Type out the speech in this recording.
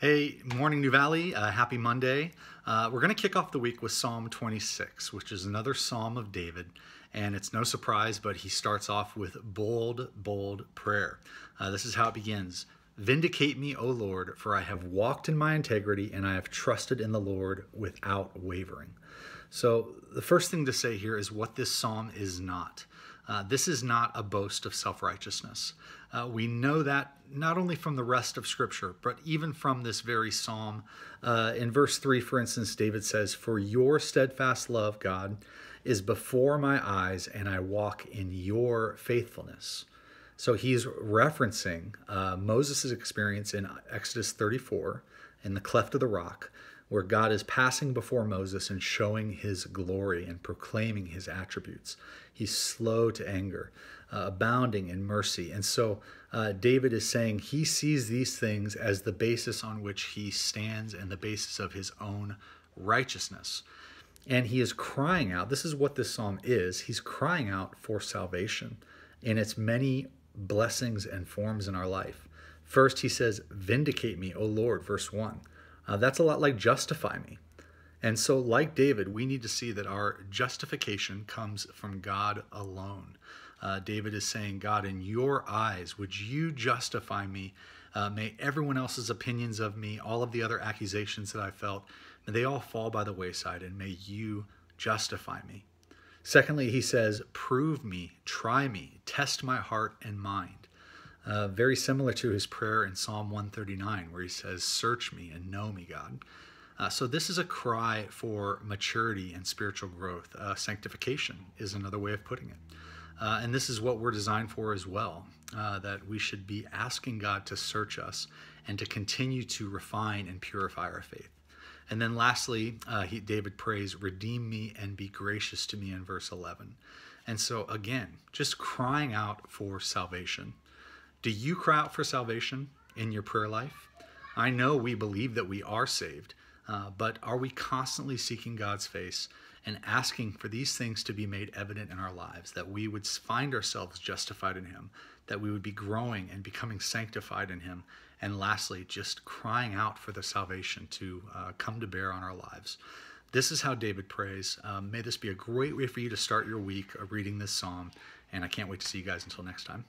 Hey, morning, New Valley. Uh, happy Monday. Uh, we're going to kick off the week with Psalm 26, which is another Psalm of David. And it's no surprise, but he starts off with bold, bold prayer. Uh, this is how it begins Vindicate me, O Lord, for I have walked in my integrity and I have trusted in the Lord without wavering. So, the first thing to say here is what this psalm is not. Uh, this is not a boast of self righteousness. Uh, we know that not only from the rest of Scripture, but even from this very psalm. Uh, in verse 3, for instance, David says, For your steadfast love, God, is before my eyes, and I walk in your faithfulness. So he's referencing uh, Moses' experience in Exodus 34 in the cleft of the rock, where God is passing before Moses and showing his glory and proclaiming his attributes. He's slow to anger, uh, abounding in mercy. And so uh, David is saying he sees these things as the basis on which he stands and the basis of his own righteousness. And he is crying out. This is what this psalm is. He's crying out for salvation in its many blessings and forms in our life. First, he says, Vindicate me, O Lord, verse 1. Uh, that's a lot like justify me. And so, like David, we need to see that our justification comes from God alone. Uh, David is saying, God, in your eyes, would you justify me? Uh, may everyone else's opinions of me, all of the other accusations that I felt, may they all fall by the wayside, and may you justify me. Secondly, he says, Prove me, try me, test my heart and mind uh, very similar to his prayer in Psalm 139, where he says, Search me and know me, God. Uh, so, this is a cry for maturity and spiritual growth. Uh, sanctification is another way of putting it. Uh, and this is what we're designed for as well uh, that we should be asking God to search us and to continue to refine and purify our faith. And then lastly, uh, he, David prays, Redeem me and be gracious to me in verse 11. And so, again, just crying out for salvation. Do you cry out for salvation in your prayer life? I know we believe that we are saved, uh, but are we constantly seeking God's face and asking for these things to be made evident in our lives, that we would find ourselves justified in Him, that we would be growing and becoming sanctified in Him, and lastly, just crying out for the salvation to uh, come to bear on our lives? This is how David prays. Um, may this be a great way for you to start your week of reading this psalm, and I can't wait to see you guys until next time.